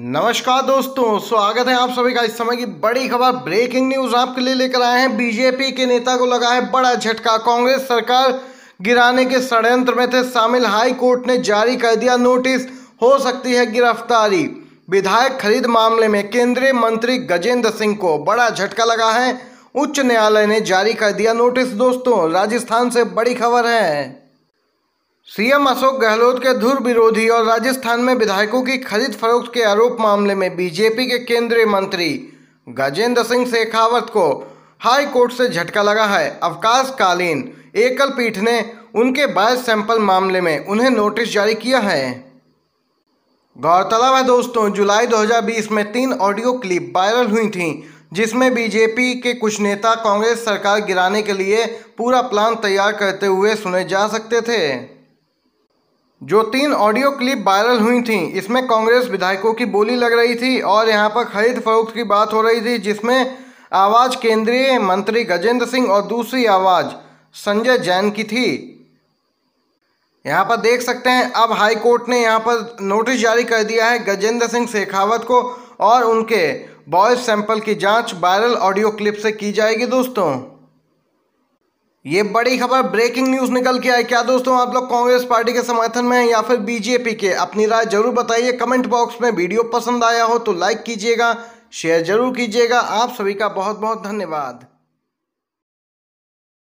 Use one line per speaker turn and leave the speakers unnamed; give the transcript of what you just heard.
नमस्कार दोस्तों स्वागत है आप सभी का इस समय की बड़ी खबर ब्रेकिंग न्यूज आपके लिए लेकर आए हैं बीजेपी के नेता को लगा है बड़ा झटका कांग्रेस सरकार गिराने के षड्यंत्र में थे शामिल हाई कोर्ट ने जारी कर दिया नोटिस हो सकती है गिरफ्तारी विधायक खरीद मामले में केंद्रीय मंत्री गजेंद्र सिंह को बड़ा झटका लगा है उच्च न्यायालय ने जारी कर दिया नोटिस दोस्तों राजस्थान से बड़ी खबर है सीएम अशोक गहलोत के धुर विरोधी और राजस्थान में विधायकों की खरीद फरोख्त के आरोप मामले में बीजेपी के केंद्रीय मंत्री गजेंद्र सिंह शेखावत को हाई कोर्ट से झटका लगा है अवकाशकालीन एकल पीठ ने उनके बायस सैंपल मामले में उन्हें नोटिस जारी किया है गौरतलब है दोस्तों जुलाई 2020 में तीन ऑडियो क्लिप वायरल हुई थी जिसमें बीजेपी के कुछ नेता कांग्रेस सरकार गिराने के लिए पूरा प्लान तैयार करते हुए सुने जा सकते थे जो तीन ऑडियो क्लिप वायरल हुई थी इसमें कांग्रेस विधायकों की बोली लग रही थी और यहाँ पर खरीद फरोख्त की बात हो रही थी जिसमें आवाज़ केंद्रीय मंत्री गजेंद्र सिंह और दूसरी आवाज़ संजय जैन की थी यहाँ पर देख सकते हैं अब हाई कोर्ट ने यहाँ पर नोटिस जारी कर दिया है गजेंद्र सिंह शेखावत को और उनके बॉयस सैंपल की जांच वायरल ऑडियो क्लिप से की जाएगी दोस्तों ये बड़ी खबर ब्रेकिंग न्यूज निकल के आई क्या दोस्तों आप लोग कांग्रेस पार्टी के समर्थन में हैं या फिर बीजेपी के अपनी राय जरूर बताइए कमेंट बॉक्स में वीडियो पसंद आया हो तो लाइक कीजिएगा शेयर जरूर कीजिएगा आप सभी का बहुत बहुत धन्यवाद